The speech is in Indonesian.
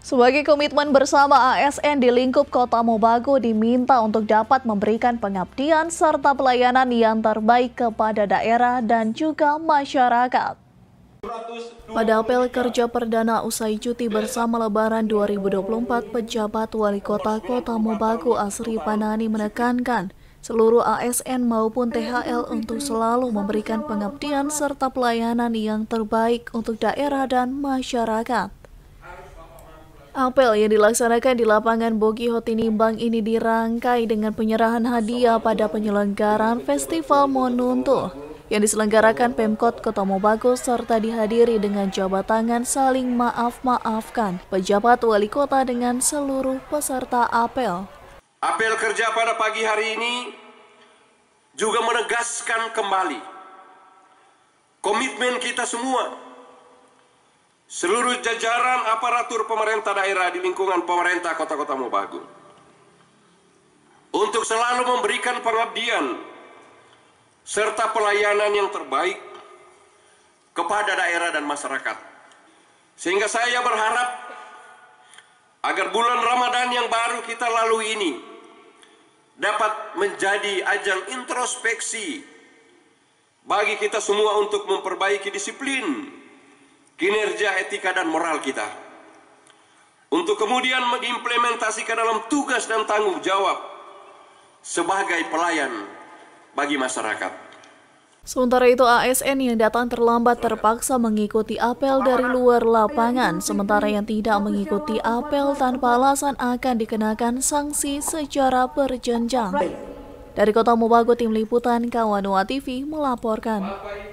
Sebagai komitmen bersama ASN di lingkup Kota Mobago diminta untuk dapat memberikan pengabdian serta pelayanan yang terbaik kepada daerah dan juga masyarakat. Pada apel kerja perdana usai cuti bersama Lebaran 2024, pejabat Wali Kota Kota Mobago Asri Panani menekankan seluruh ASN maupun THL untuk selalu memberikan pengabdian serta pelayanan yang terbaik untuk daerah dan masyarakat. Apel yang dilaksanakan di lapangan Bogi Hotinimbang ini dirangkai dengan penyerahan hadiah pada penyelenggaraan Festival Monuntu yang diselenggarakan Pemkot Kota Mobago serta dihadiri dengan jabat tangan saling maaf-maafkan pejabat wali kota dengan seluruh peserta apel. Apel kerja pada pagi hari ini juga menegaskan kembali komitmen kita semua seluruh jajaran aparatur pemerintah daerah di lingkungan pemerintah kota-kota Mobagu untuk selalu memberikan pengabdian serta pelayanan yang terbaik kepada daerah dan masyarakat. Sehingga saya berharap agar bulan Ramadan yang baru kita lalui ini dapat menjadi ajang introspeksi bagi kita semua untuk memperbaiki disiplin, kinerja etika dan moral kita. Untuk kemudian mengimplementasikan dalam tugas dan tanggung jawab sebagai pelayan bagi masyarakat. Sementara itu ASN yang datang terlambat terpaksa mengikuti apel dari luar lapangan, sementara yang tidak mengikuti apel tanpa alasan akan dikenakan sanksi secara berjenjang. Dari Kota Mubago, Tim Liputan Kawanua TV melaporkan.